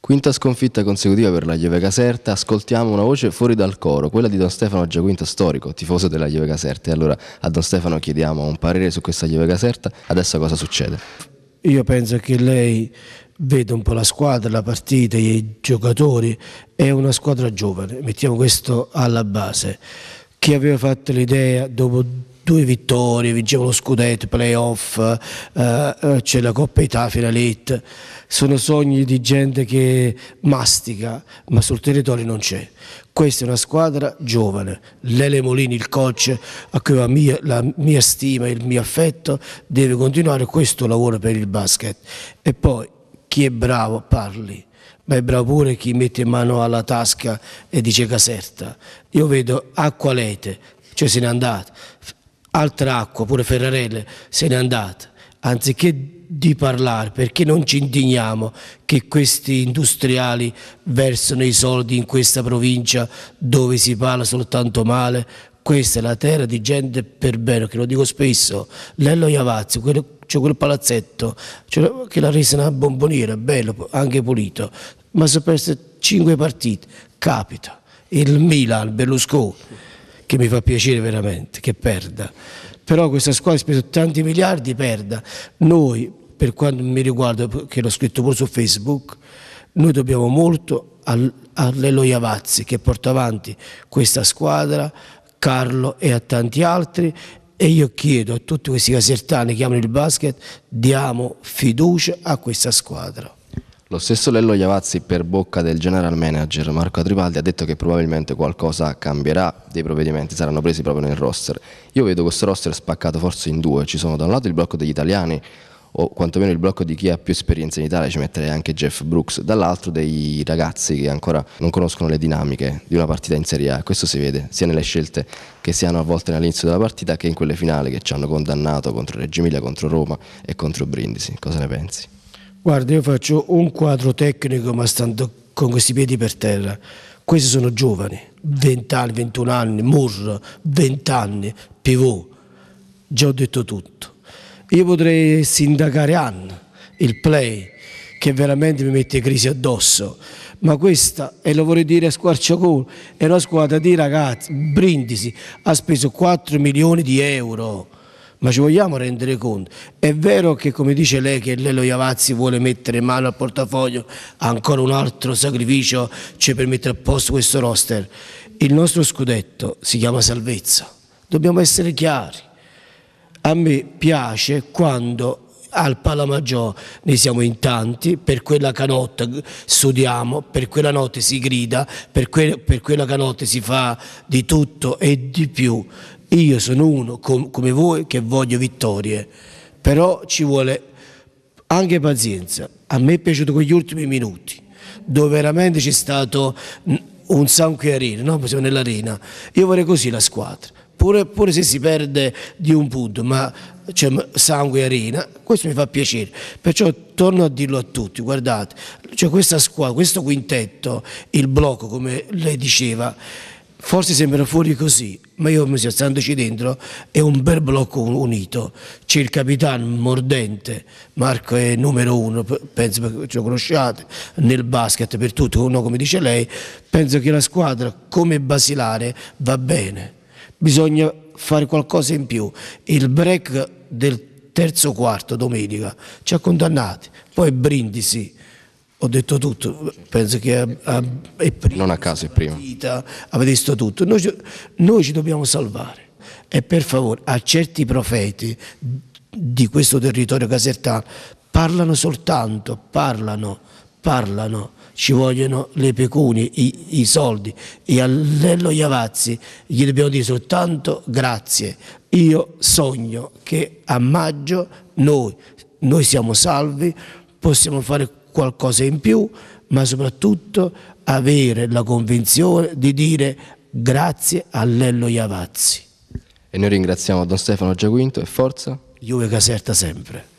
Quinta sconfitta consecutiva per la Juve Caserta, ascoltiamo una voce fuori dal coro, quella di Don Stefano Giaquinto storico, tifoso della Juve Caserta. E allora a Don Stefano chiediamo un parere su questa Juve Caserta, adesso cosa succede? Io penso che lei veda un po' la squadra, la partita, i giocatori, è una squadra giovane, mettiamo questo alla base. Chi aveva fatto l'idea dopo due vittorie, vinceva lo scudetto, playoff, eh, eh, c'è la Coppa Italia, finalette, sono sogni di gente che mastica, ma sul territorio non c'è. Questa è una squadra giovane, Lele Molini, il coach a cui la mia, la mia stima e il mio affetto, deve continuare questo lavoro per il basket. E poi chi è bravo parli ma è bravo pure chi mette mano alla tasca e dice caserta. Io vedo acqua lete, cioè se n'è andata. Altra acqua, pure Ferrarelle se n'è andata, anziché di parlare perché non ci indigniamo che questi industriali versano i soldi in questa provincia dove si parla soltanto male. Questa è la terra di gente per bene, che lo dico spesso, Lello Iavazzi, c'è cioè quel palazzetto cioè, che l'ha resa una bomboniera, bello, anche pulito, ma sono perse cinque partite, capita, il Milan, Berlusconi che mi fa piacere veramente, che perda. Però questa squadra ha speso tanti miliardi, perda. Noi, per quanto mi riguarda, che l'ho scritto pure su Facebook, noi dobbiamo molto a Lello Iavazzi che porta avanti questa squadra, Carlo e a tanti altri e io chiedo a tutti questi casertani che amano il basket, diamo fiducia a questa squadra. Lo stesso Lello Iavazzi, per bocca del general manager Marco Adribaldi, ha detto che probabilmente qualcosa cambierà, dei provvedimenti saranno presi proprio nel roster. Io vedo questo roster spaccato forse in due, ci sono da un lato il blocco degli italiani, o quantomeno il blocco di chi ha più esperienza in Italia, ci metterei anche Jeff Brooks, dall'altro dei ragazzi che ancora non conoscono le dinamiche di una partita in Serie A. Questo si vede sia nelle scelte che si hanno a volte all'inizio della partita che in quelle finali che ci hanno condannato contro Reggio Emilia, contro Roma e contro Brindisi. Cosa ne pensi? Guarda, io faccio un quadro tecnico ma stando con questi piedi per terra. Questi sono giovani, 20 anni, 21 anni, Murro, 20 anni, Pivot. Già ho detto tutto. Io potrei sindacare Ann, il play, che veramente mi mette crisi addosso. Ma questa, e lo vorrei dire a squarciacolo, è una squadra di ragazzi, Brindisi, ha speso 4 milioni di euro ma ci vogliamo rendere conto. È vero che come dice lei che Lello Iavazzi vuole mettere mano al portafoglio ancora un altro sacrificio ci per mettere a posto questo roster. Il nostro scudetto si chiama salvezza, dobbiamo essere chiari. A me piace quando al Palamaggiò ne siamo in tanti, per quella canotta studiamo, per quella notte si grida, per, que per quella canotta si fa di tutto e di più. Io sono uno com come voi che voglio vittorie, però ci vuole anche pazienza. A me è piaciuto quegli ultimi minuti, dove veramente c'è stato un sangue sanguinarino, no? siamo nell'arena. Io vorrei così la squadra pure, pure se si perde di un punto, ma c'è cioè, sangue e arena, questo mi fa piacere. Perciò torno a dirlo a tutti, guardate, cioè questa squadra, questo quintetto, il blocco come lei diceva, forse sembra fuori così, ma io mi standoci dentro, è un bel blocco unito. C'è il capitano mordente, Marco è numero uno, penso che lo conosciate, nel basket per tutti, uno come dice lei, penso che la squadra come basilare va bene bisogna fare qualcosa in più. Il break del terzo quarto domenica ci ha condannati, poi Brindisi. Ho detto tutto, penso che a, a, è prima. Non a caso è prima. Vita, avete visto tutto. Noi, noi ci dobbiamo salvare. E per favore, a certi profeti di questo territorio casertano parlano soltanto, parlano, parlano ci vogliono le pecunie, i, i soldi e a Lello Iavazzi gli dobbiamo dire soltanto grazie. Io sogno che a maggio noi, noi siamo salvi, possiamo fare qualcosa in più, ma soprattutto avere la convinzione di dire grazie a Lello Iavazzi. E noi ringraziamo Don Stefano Giaquinto e forza. Juve Caserta sempre.